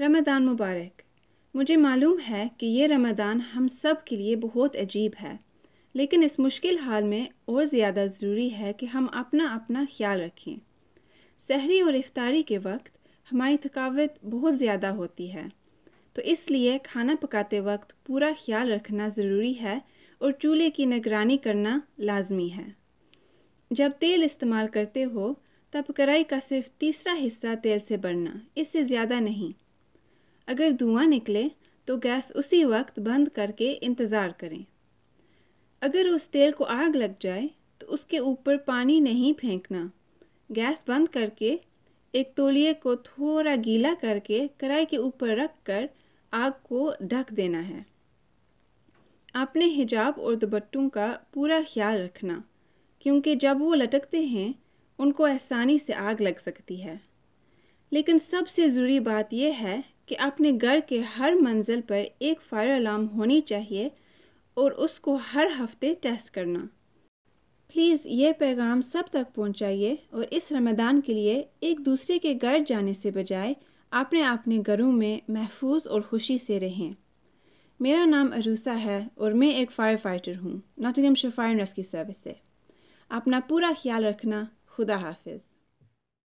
रमदान मुबारक मुझे मालूम है कि यह रमदान हम सब के लिए बहुत अजीब है लेकिन इस मुश्किल हाल में और ज़्यादा ज़रूरी है कि हम अपना अपना ख्याल रखें सहरी और इफ्तारी के वक्त हमारी थकावट बहुत ज़्यादा होती है तो इसलिए खाना पकाते वक्त पूरा ख्याल रखना ज़रूरी है और चूल्हे की निगरानी करना लाजमी है जब तेल इस्तेमाल करते हो तब कढ़ाई का सिर्फ तीसरा हिस्सा तेल से बढ़ना इससे ज़्यादा नहीं अगर धुआं निकले तो गैस उसी वक्त बंद करके इंतज़ार करें अगर उस तेल को आग लग जाए तो उसके ऊपर पानी नहीं फेंकना गैस बंद करके एक तोलिए को थोड़ा गीला करके कढ़ाई के ऊपर रख कर आग को ढक देना है आपने हिजाब और दुपट्टों का पूरा ख्याल रखना क्योंकि जब वो लटकते हैं उनको आसानी से आग लग सकती है लेकिन सबसे ज़रूरी बात यह है कि अपने घर के हर मंजिल पर एक फायर अलार्म होनी चाहिए और उसको हर हफ्ते टेस्ट करना प्लीज़ ये पैगाम सब तक पहुंचाइए और इस रमदान के लिए एक दूसरे के घर जाने से बजाय अपने अपने घरों में महफूज और खुशी से रहें मेरा नाम अरूसा है और मैं एक फायर फाइटर हूँ नॉटिंगम फायर रेस्क्यू सर्विस से अपना पूरा ख्याल रखना खुदा हाफिज़